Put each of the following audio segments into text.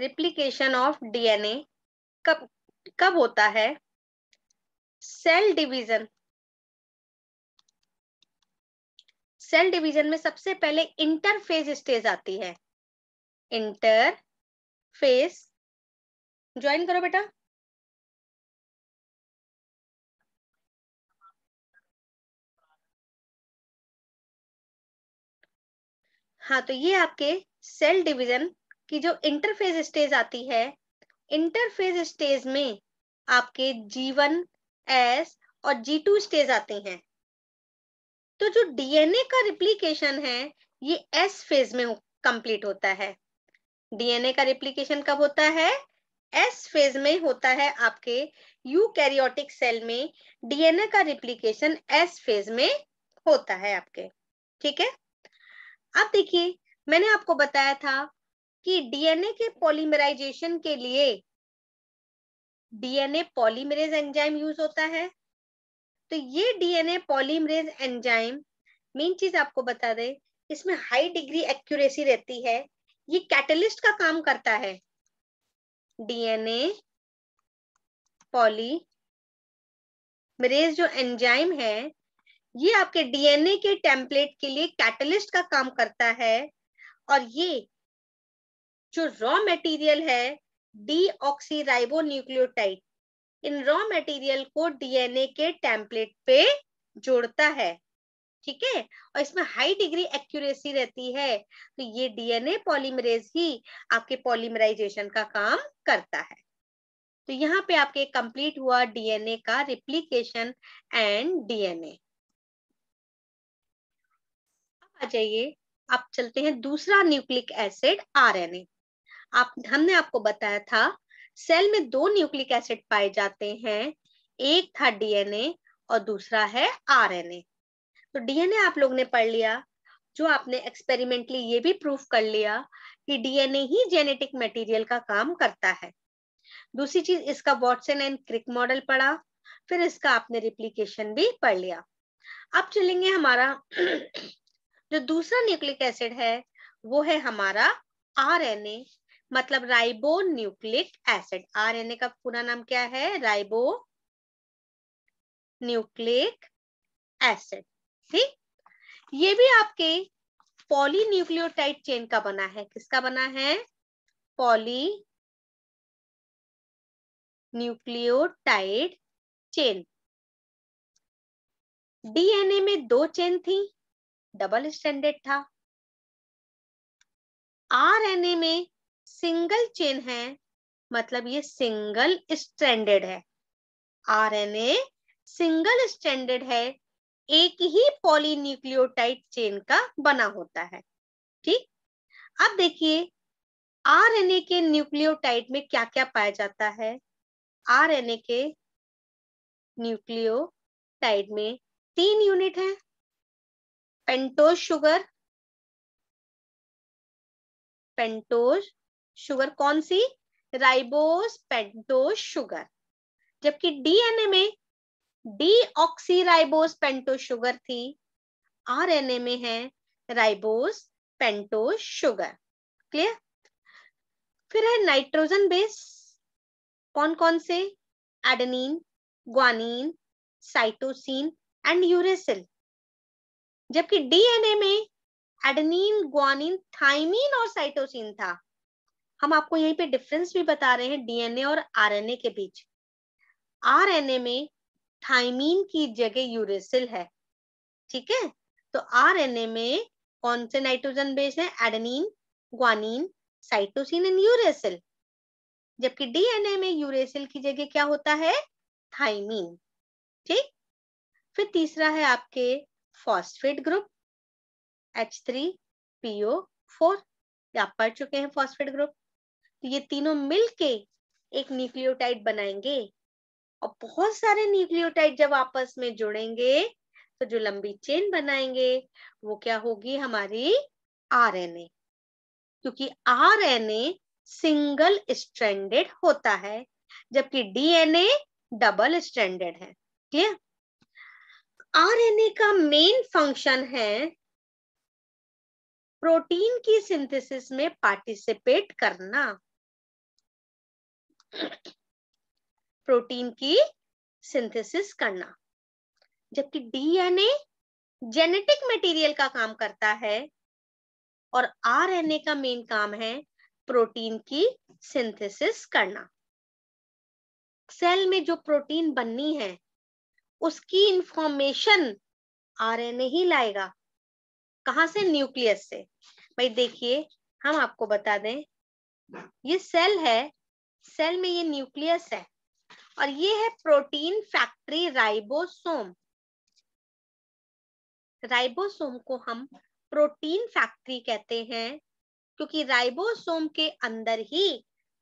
replication of DNA कब कब होता है सेल डिवीजन सेल डिवीजन में सबसे पहले इंटरफेज स्टेज आती है इंटर फेस ज्वाइन करो बेटा हाँ तो ये आपके सेल डिवीजन कि जो इंटरफेज स्टेज आती है इंटरफेज स्टेज में आपके जी वन एस और जी टू स्टेज आते हैं तो जो डीएनए का रिप्लीकेशन है ये एस फेज में कंप्लीट होता है डीएनए का रिप्लीकेशन कब होता है एस फेज में होता है आपके यू कैरियोटिक सेल में डीएनए का रिप्लीकेशन एस फेज में होता है आपके ठीक है अब देखिए मैंने आपको बताया था कि डीएनए के पॉलीमराइजेशन के लिए डीएनए पॉलीमरेज एंजाइम यूज होता है तो ये डीएनए पॉलीमरेज एंजाइम मेन चीज आपको बता दें इसमें हाई डिग्री एक्यूरेसी रहती है ये कैटलिस्ट का काम करता है डीएनए पॉली मरेज जो एंजाइम है ये आपके डीएनए के टेम्पलेट के लिए कैटलिस्ट का काम करता है और ये जो रॉ मटेरियल है डी ऑक्सीराइबो न्यूक्लियोटाइड इन रॉ मटेरियल को डीएनए के टेम्पलेट पे जोड़ता है ठीक है और इसमें हाई डिग्री एक्यूरेसी रहती है तो ये डीएनए पॉलीमरेज ही आपके पॉलीमराइजेशन का काम करता है तो यहाँ पे आपके कंप्लीट हुआ डीएनए का रिप्लीकेशन एंड डीएनए अब आ जाइए आप चलते हैं दूसरा न्यूक्लिक एसिड आरएनए आप हमने आपको बताया था सेल में दो न्यूक्लिक एसिड पाए जाते हैं एक था डीएनए और दूसरा है आरएनए तो डीएनए आप लोग ने पढ़ लिया जो आपने एक्सपेरिमेंटली ये भी प्रूफ कर लिया कि डीएनए ही जेनेटिक मटेरियल का काम करता है दूसरी चीज इसका वॉटसन एंड क्रिक मॉडल पढ़ा फिर इसका आपने रिप्लीकेशन भी पढ़ लिया अब चलेंगे हमारा जो दूसरा न्यूक्लिक एसिड है वो है हमारा आरएनए मतलब राइबो न्यूक्लिक एसिड आरएनए का पूरा नाम क्या है राइबो न्यूक्लिक एसिड ठीक ये भी आपके पॉली न्यूक्लियोटाइड चेन का बना है किसका बना है पॉली न्यूक्लियोटाइड चेन डीएनए में दो चेन थी डबल स्टैंडर्ड था आरएनए में सिंगल चेन है मतलब ये सिंगल स्टैंडर्ड है आरएनए सिंगल स्टैंडर्ड है एक ही पॉलीन्यूक्लियोटाइड चेन का बना होता है ठीक अब देखिए आरएनए के न्यूक्लियोटाइड में क्या क्या पाया जाता है आरएनए के न्यूक्लियोटाइड में तीन यूनिट है पेंटोज शुगर पेंटोज शुगर कौन सी राइबोस पेंटोस शुगर जबकि डीएनए में deoxyribose pentose sugar थी आरएनए में है राइबोस पेंटोस शुगर क्लियर फिर है नाइट्रोजन बेस कौन कौन से adenine guanine cytosine and uracil जबकि डीएनए में एडनिन ग्वानिन थाइमिन और साइटोसिन था हम आपको यहीं पे डिफरेंस भी बता रहे हैं डीएनए और आरएनए के बीच आरएनए में थाइमीन की जगह यूरेसिल है ठीक है तो आरएनए में कौन से नाइट्रोजन बेस है adenine guanine cytosine and uracil जबकि डीएनए में यूरेसिल की जगह क्या होता है थाइमीन ठीक फिर तीसरा है आपके phosphate group H three PO four आप पढ़ चुके हैं फॉस्फेट ग्रुप तो ये तीनों मिलके एक न्यूक्लियोटाइड बनाएंगे और बहुत सारे न्यूक्लियोटाइड जब आपस में जुड़ेंगे तो जो लंबी चेन बनाएंगे वो क्या होगी हमारी आरएनए क्योंकि आरएनए सिंगल स्ट्रैंडेड होता है जबकि डीएनए डबल स्ट्रैंडेड है क्लियर आरएनए का मेन फंक्शन है प्रोटीन की सिंथेसिस में पार्टिसिपेट करना प्रोटीन की सिंथेसिस करना जबकि डीएनए जेनेटिक मटेरियल का काम करता है और आरएनए का मेन काम है प्रोटीन की सिंथेसिस करना सेल में जो प्रोटीन बननी है उसकी इंफॉर्मेशन आरएनए ही लाएगा कहा से न्यूक्लियस से भाई देखिए हम आपको बता दें ये सेल है सेल में ये न्यूक्लियस है और ये है प्रोटीन फैक्ट्री राइबोसोम राइबोसोम को हम प्रोटीन फैक्ट्री कहते हैं क्योंकि राइबोसोम के अंदर ही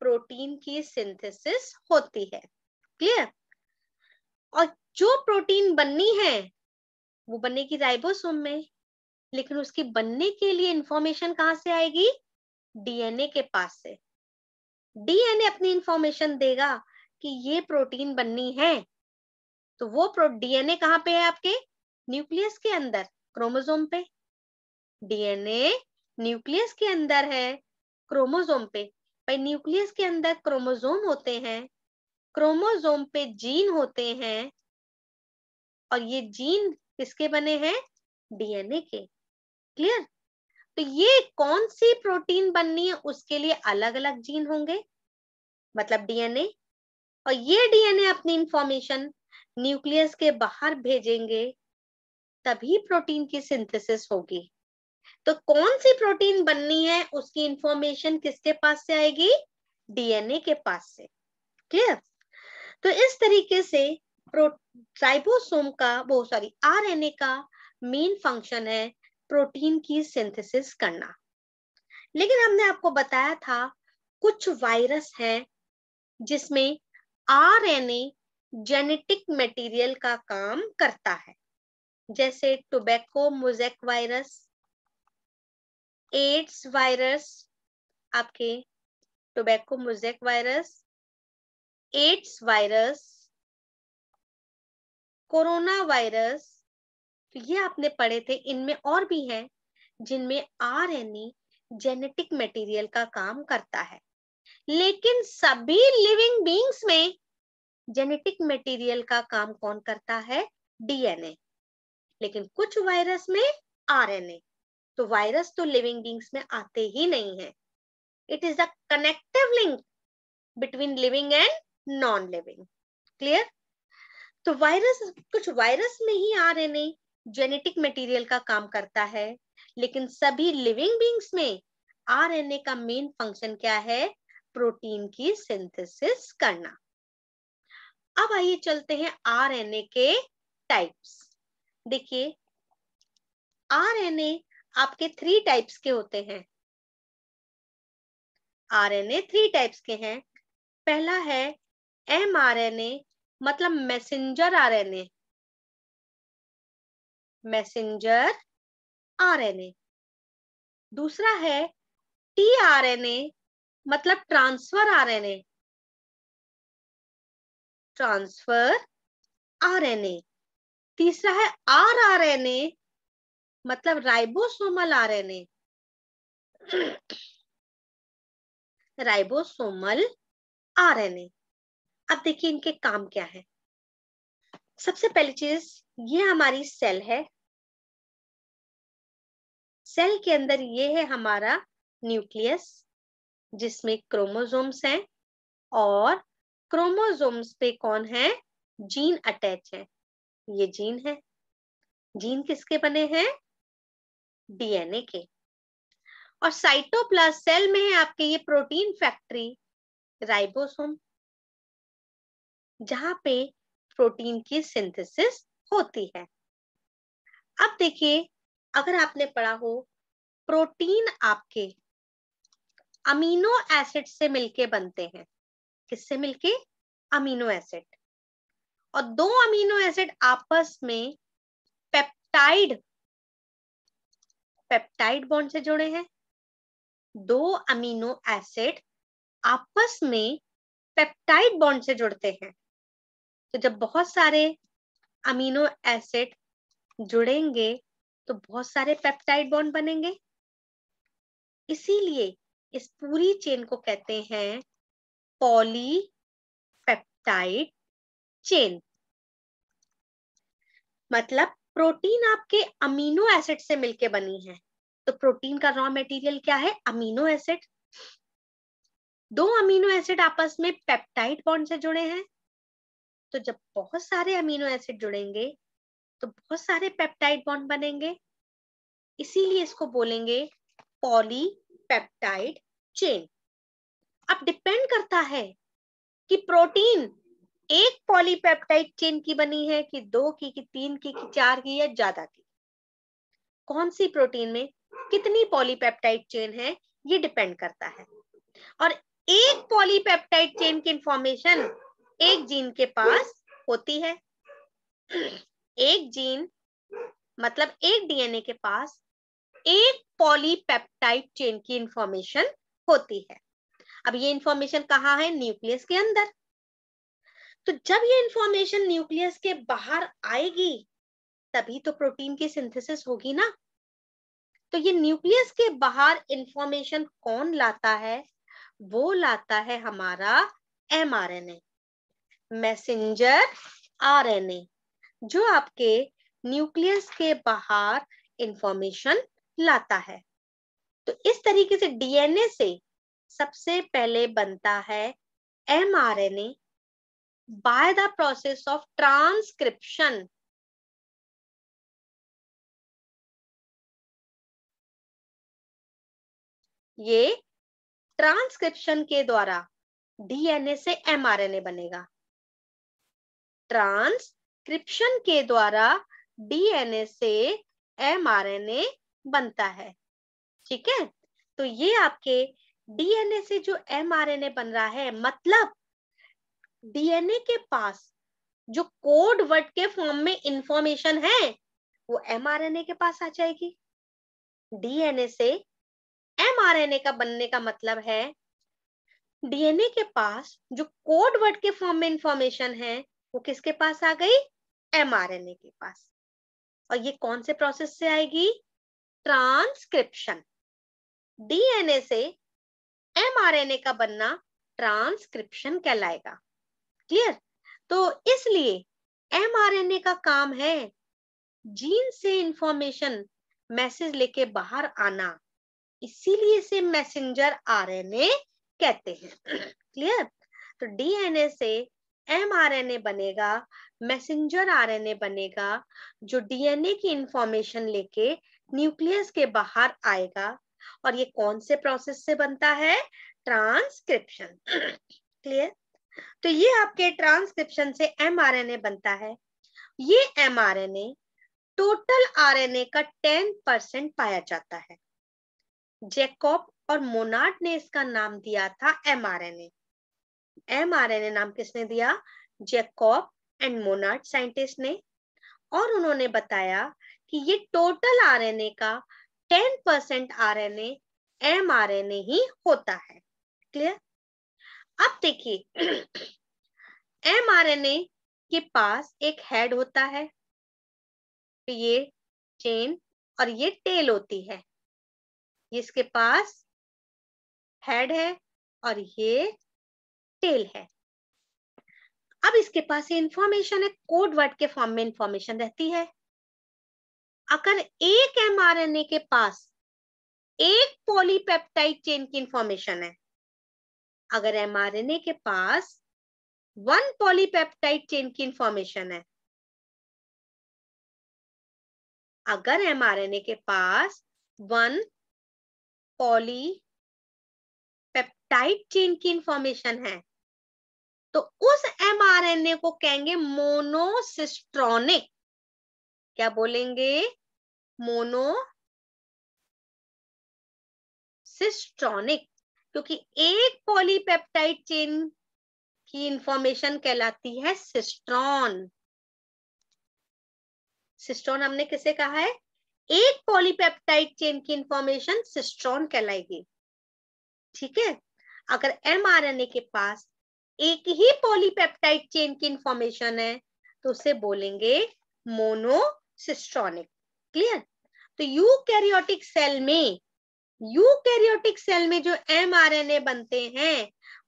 प्रोटीन की सिंथेसिस होती है क्लियर और जो प्रोटीन बननी है वो बनेगी राइबोसोम में लेकिन उसकी बनने के लिए इंफॉर्मेशन कहां से आएगी डीएनए के पास से डीएनए अपनी इंफॉर्मेशन देगा कि ये प्रोटीन बननी है तो वो डीएनए कहाँ पे है आपके न्यूक्लियस के अंदर क्रोमोसोम पे डीएनए न्यूक्लियस के अंदर है क्रोमोसोम पे भाई न्यूक्लियस के अंदर क्रोमोसोम होते हैं क्रोमोसोम पे जीन होते हैं और ये जीन किसके बने हैं डीएनए के क्लियर तो ये कौन सी प्रोटीन बननी है उसके लिए अलग अलग जीन होंगे मतलब डीएनए और ये डीएनए अपनी इंफॉर्मेशन न्यूक्लियस के बाहर भेजेंगे तभी प्रोटीन की सिंथेसिस होगी तो कौन सी प्रोटीन बननी है उसकी इंफॉर्मेशन किसके पास से आएगी डीएनए के पास से क्लियर तो इस तरीके से प्रो का वो सॉरी आरएनए का मेन फंक्शन है प्रोटीन की सिंथेसिस करना लेकिन हमने आपको बताया था कुछ वायरस हैं जिसमें आरएनए जेनेटिक मटेरियल का काम करता है जैसे tobacco mosaic virus AIDS virus आपके tobacco mosaic virus AIDS virus corona virus तो ये आपने पढ़े थे इनमें और भी हैं जिनमें आर जेनेटिक मटेरियल का काम करता है लेकिन सभी लिविंग बींग्स में जेनेटिक मटेरियल का काम कौन करता है डीएनए लेकिन कुछ वायरस में आरएनए तो वायरस तो लिविंग बींग्स में आते ही नहीं है it is the connective link between living and non living clear तो वायरस कुछ वायरस में ही आरएनए जेनेटिक मटेरियल का काम करता है लेकिन सभी लिविंग बींग्स में आरएनए का मेन फंक्शन क्या है प्रोटीन की सिंथेसिस करना अब आइए चलते हैं आरएनए के टाइप्स देखिए आरएनए आपके थ्री टाइप्स के होते हैं आरएनए थ्री टाइप्स के हैं पहला है एमआरएनए मतलब मैसेंजर आरएनए मैसेंजर आरएनए दूसरा है टीआरएनए मतलब ट्रांसफर आरएनए ट्रांसफर आरएनए तीसरा है आरआरएनए मतलब राइबोसोमल आरएनए राइबोसोमल आरएनए अब देखिए इनके काम क्या है सबसे पहली चीज ये हमारी सेल है सेल के अंदर ये है हमारा न्यूक्लियस जिसमें क्रोमोजोम्स हैं और क्रोमोजोम्स पे कौन है जीन अटैच है ये जीन है जीन किसके बने हैं डीएनए के और साइटोप्लास सेल में है आपके ये प्रोटीन फैक्ट्री राइबोसोम जहां पे प्रोटीन की सिंथेसिस होती है अब देखिए अगर आपने पढ़ा हो प्रोटीन आपके अमीनो एसिड से मिलके बनते हैं किससे मिलके अमीनो एसिड और दो अमीनो एसिड आपस में पेप्टाइड पेप्टाइड बॉन्ड से जुड़े हैं दो अमीनो एसिड आपस में पेप्टाइड बॉन्ड से जुड़ते हैं तो जब बहुत सारे अमीनो एसिड जुड़ेंगे तो बहुत सारे पेप्टाइड बॉन्ड बनेंगे इसीलिए इस पूरी चेन को कहते हैं पॉली पेप्टाइड चेन मतलब प्रोटीन आपके अमीनो एसिड से मिलके बनी है तो प्रोटीन का रॉ मटेरियल क्या है अमीनो एसिड दो अमीनो एसिड आपस में पेप्टाइड बॉन्ड से जुड़े हैं तो जब बहुत सारे अमीनो एसिड जुड़ेंगे तो बहुत सारे पेप्टाइड बॉन्ड बनेंगे इसीलिए इसको बोलेंगे पॉलीपेप्टाइड चेन अब डिपेंड करता है कि प्रोटीन एक पॉलीपेप्टाइड चेन की बनी है कि दो की कि तीन की कि चार की या ज्यादा की कौन सी प्रोटीन में कितनी पॉलीपेप्टाइड चेन है ये डिपेंड करता है और एक पॉलीपेप्टाइड चेन की इंफॉर्मेशन एक जीन के पास होती है एक जीन मतलब एक डीएनए के पास एक पॉलीपेप्टाइड चेन की इंफॉर्मेशन होती है अब ये इंफॉर्मेशन कहाँ है न्यूक्लियस के अंदर तो जब ये इंफॉर्मेशन न्यूक्लियस के बाहर आएगी तभी तो प्रोटीन की सिंथेसिस होगी ना तो ये न्यूक्लियस के बाहर इंफॉर्मेशन कौन लाता है वो लाता है हमारा एमआरएनए मैसेंजर आरएनए जो आपके न्यूक्लियस के बाहर इंफॉर्मेशन लाता है तो इस तरीके से डीएनए से सबसे पहले बनता है mRNA by the process of transcription ये ट्रांसक्रिप्शन के द्वारा डीएनए से एमआरएनए बनेगा ट्रांस क्रिप्शन के द्वारा डीएनए से एमआरएनए बनता है ठीक है तो ये आपके डीएनए से जो एमआरएनए बन रहा है मतलब डीएनए के पास जो कोड वर्ड के फॉर्म में इंफॉर्मेशन है वो एमआरएनए के पास आ जाएगी डीएनए से एमआरएनए का बनने का मतलब है डीएनए के पास जो कोड वर्ड के फॉर्म में इंफॉर्मेशन है वो किसके पास आ गई एम के पास और ये कौन से प्रोसेस से आएगी ट्रांसक्रिप्शन डीएनए से एम का बनना ट्रांसक्रिप्शन कहलाएगा क्लियर तो इसलिए एम का काम है जीन से इंफॉर्मेशन मैसेज लेके बाहर आना इसीलिए से मैसेंजर आरएनए कहते हैं क्लियर तो डीएनए से एमआरएनए बनेगा मैसेंजर आरएनए बनेगा जो डीएनए की इंफॉर्मेशन लेके न्यूक्लियस के बाहर आएगा और ये कौन से प्रोसेस से बनता है ट्रांसक्रिप्शन क्लियर तो ये आपके ट्रांसक्रिप्शन से एमआरएनए बनता है ये एमआरएनए टोटल आरएनए का टेन परसेंट पाया जाता है जेकॉब और मोनार्ड ने इसका नाम दिया था mRNA M R N A नाम किसने दिया जेकॉप एंड मोनार्ड साइंटिस्ट ने और उन्होंने बताया कि ये टोटल आरएनए का 10 percent R R N M N A ही होता है क्लियर अब देखिए एम आर एन ए के पास एक हेड होता है ये चेन और ये टेल होती है इसके पास हेड है और ये टेल है अब इसके पास ये इंफॉर्मेशन है कोड वर्ड के फॉर्म में इंफॉर्मेशन रहती है अगर एक एम के पास एक पॉलीपेप्टाइड चेन की इंफॉर्मेशन है अगर एमआरएनए के पास वन पॉलीपेप्टाइड चेन की इंफॉर्मेशन है अगर एमआरएनए के पास वन पॉली पेप्टाइड चेन की इंफॉर्मेशन है तो उस एमआरएनए को कहेंगे मोनोसिस्ट्रॉनिक क्या बोलेंगे मोनो सिस्ट्रॉनिक क्योंकि एक पॉलीपेप्टाइड चेन की इंफॉर्मेशन कहलाती है सिस्ट्रॉन सिस्ट्रॉन हमने किसे कहा है एक पॉलीपेप्टाइड चेन की इंफॉर्मेशन सिस्ट्रॉन कहलाएगी ठीक है अगर एमआरएनए के पास एक ही पॉलीपेप्टाइड चेन की इंफॉर्मेशन है तो उसे बोलेंगे मोनोसिस्ट्रॉनिक क्लियर तो कैरियोटिक सेल में कैरियोटिक सेल में जो ए बनते हैं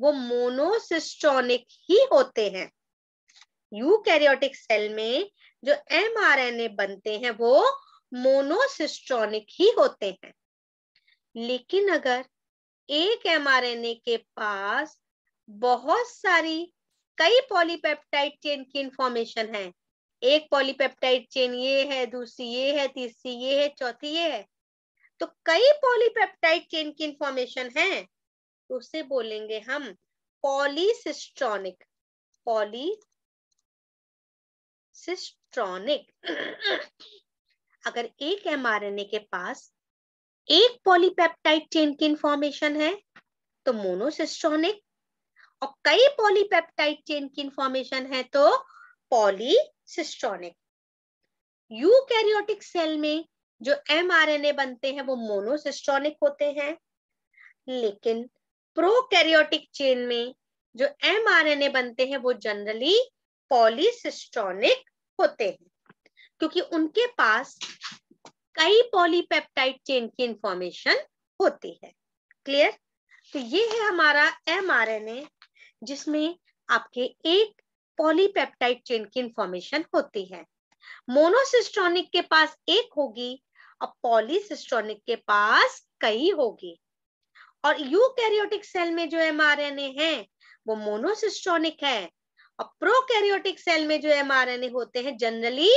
वो मोनोसिस्ट्रॉनिक ही होते हैं कैरियोटिक सेल में जो एमआरएनए बनते हैं वो मोनोसिस्ट्रॉनिक ही होते हैं लेकिन अगर एक ए के पास बहुत सारी कई पॉलीपेप्टाइड चेन की इंफॉर्मेशन है एक पॉलीपेप्टाइड चेन ये है दूसरी ये है तीसरी ये है चौथी ये है तो कई पॉलीपेप्टाइड चेन की इंफॉर्मेशन है तो उसे बोलेंगे हम पॉलीसिस्ट्रॉनिक पॉलीसिस्ट्रॉनिक अगर एक एमआरएनए के पास एक पॉलीपेप्टाइड चेन की इंफॉर्मेशन है तो मोनोसिस्ट्रॉनिक और कई पॉलीपेप्टाइड चेन की इंफॉर्मेशन है तो पॉलीसिस्ट्रॉनिक यूकैरियोटिक सेल में जो एमआरएनए बनते हैं वो मोनोसिस्ट्रॉनिक होते हैं लेकिन प्रोकैरियोटिक चेन में जो एमआरएनए बनते हैं वो जनरली पॉलीसिस्ट्रॉनिक होते हैं क्योंकि उनके पास कई पॉलीपेप्टाइड चेन की इंफॉर्मेशन होती है क्लियर तो ये है हमारा एमआरएनए जिसमें आपके एक पॉलीपेप्टाइड चेन की इंफॉर्मेशन होती है मोनोसिस्ट्रॉनिक के पास एक होगी और पॉलीसिस्ट्रॉनिक के पास कई होगी और यूकैरियोटिक सेल में जो एमआरएनए है वो मोनोसिस्ट्रॉनिक है और प्रोकैरियोटिक सेल में जो एमआरएनए होते हैं जनरली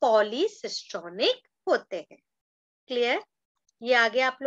पॉलीसिस्ट्रॉनिक होते हैं क्लियर ये आगे आप लोग